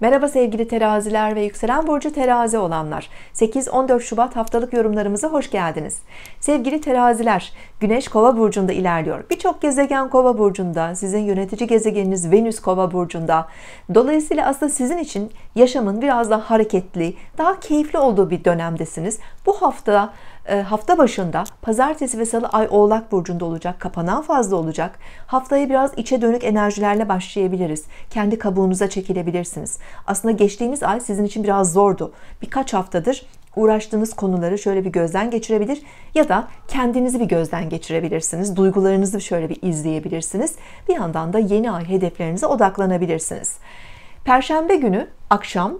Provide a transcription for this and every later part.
Merhaba sevgili teraziler ve yükselen burcu terazi olanlar. 8-14 Şubat haftalık yorumlarımıza hoş geldiniz. Sevgili teraziler, Güneş Kova burcunda ilerliyor. Birçok gezegen Kova burcunda, sizin yönetici gezegeniniz Venüs Kova burcunda. Dolayısıyla aslında sizin için yaşamın biraz daha hareketli, daha keyifli olduğu bir dönemdesiniz. Bu hafta ee, hafta başında pazartesi ve salı ay oğlak burcunda olacak kapanan fazla olacak Haftayı biraz içe dönük enerjilerle başlayabiliriz kendi kabuğunuza çekilebilirsiniz aslında geçtiğimiz ay sizin için biraz zordu birkaç haftadır uğraştığınız konuları şöyle bir gözden geçirebilir ya da kendinizi bir gözden geçirebilirsiniz. Duygularınızı şöyle bir izleyebilirsiniz. Bir yandan da yeni ay hedeflerinize odaklanabilirsiniz. Perşembe günü akşam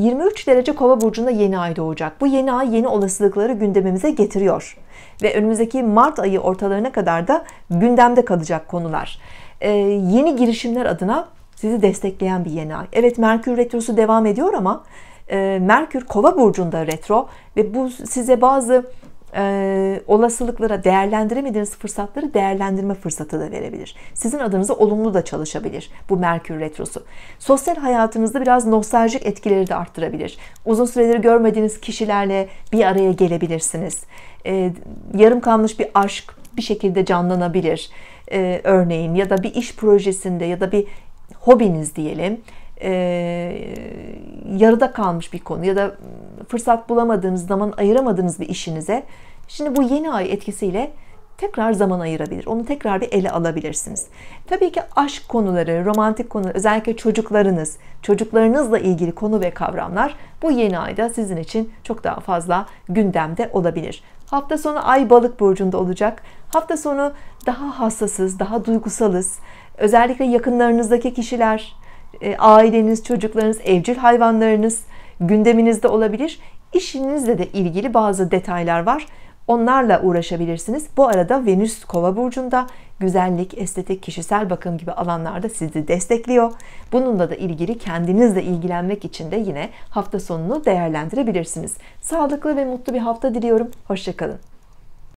23 derece kova burcunda yeni ay doğacak. Bu yeni ay yeni olasılıkları gündemimize getiriyor. Ve önümüzdeki Mart ayı ortalarına kadar da gündemde kalacak konular. Ee, yeni girişimler adına sizi destekleyen bir yeni ay. Evet Merkür Retrosu devam ediyor ama e, Merkür Kova burcunda retro ve bu size bazı e, olasılıklara değerlendiremediğiniz fırsatları değerlendirme fırsatı da verebilir. Sizin adınıza olumlu da çalışabilir bu Merkür Retrosu. Sosyal hayatınızda biraz nostaljik etkileri de arttırabilir. Uzun süredir görmediğiniz kişilerle bir araya gelebilirsiniz. E, yarım kalmış bir aşk bir şekilde canlanabilir. E, örneğin ya da bir iş projesinde ya da bir hobiniz diyelim e, yarıda kalmış bir konu ya da fırsat bulamadığınız zaman ayıramadığınız bir işinize şimdi bu yeni ay etkisiyle tekrar zaman ayırabilir. Onu tekrar bir ele alabilirsiniz. Tabii ki aşk konuları, romantik konuları, özellikle çocuklarınız, çocuklarınızla ilgili konu ve kavramlar bu yeni ayda sizin için çok daha fazla gündemde olabilir. Hafta sonu ay balık burcunda olacak. Hafta sonu daha hassasız, daha duygusalız. Özellikle yakınlarınızdaki kişiler, e, aileniz, çocuklarınız, evcil hayvanlarınız gündeminizde olabilir. İşinizle de ilgili bazı detaylar var. Onlarla uğraşabilirsiniz. Bu arada Venüs Kova burcunda güzellik, estetik, kişisel bakım gibi alanlarda sizi destekliyor. Bununla da ilgili kendinizle ilgilenmek için de yine hafta sonunu değerlendirebilirsiniz. Sağlıklı ve mutlu bir hafta diliyorum. Hoşçakalın.